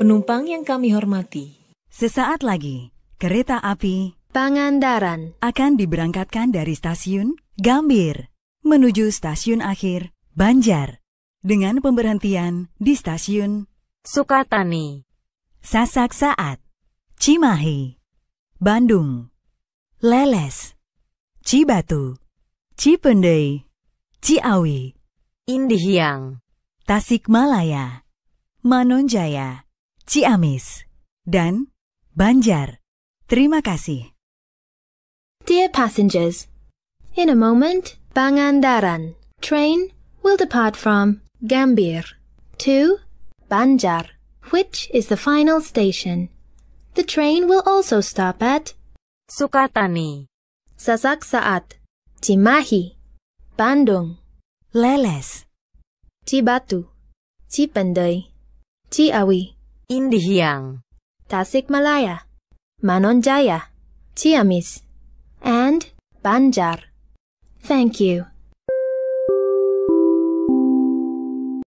Penumpang yang kami hormati, sesaat lagi kereta api Pangandaran akan diberangkatkan dari stasiun Gambir menuju stasiun akhir Banjar dengan pemberhentian di stasiun Sukatani, Sasak Saat, Cimahi, Bandung, Leles, Cibatu, Cipendei, Ciawi, Indihiang, Tasikmalaya, Manonjaya, Ciamis, dan Banjar. Terima kasih. Dear passengers, in a moment, Bangandaran train will depart from Gambir to Banjar, which is the final station. The train will also stop at Sukatani, Sasak Saat, Cimahi, Bandung, Leles, Cibatu, Cipendai, Ciawi. Indihiyang, Tasikmalaya, Manonjaya, Ciamis, and Banjar. Thank you.